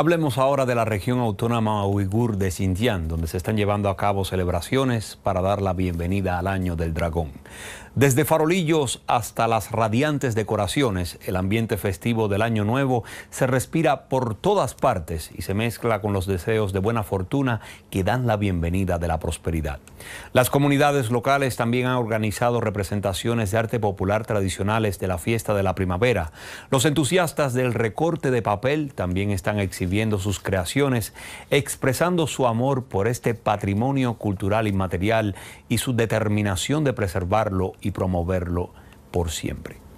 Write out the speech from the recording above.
Hablemos ahora de la región autónoma uigur de Xinjiang, donde se están llevando a cabo celebraciones para dar la bienvenida al Año del Dragón. Desde farolillos hasta las radiantes decoraciones, el ambiente festivo del Año Nuevo se respira por todas partes y se mezcla con los deseos de buena fortuna que dan la bienvenida de la prosperidad. Las comunidades locales también han organizado representaciones de arte popular tradicionales de la fiesta de la primavera. Los entusiastas del recorte de papel también están exhibiendo viendo sus creaciones, expresando su amor por este patrimonio cultural inmaterial y su determinación de preservarlo y promoverlo por siempre.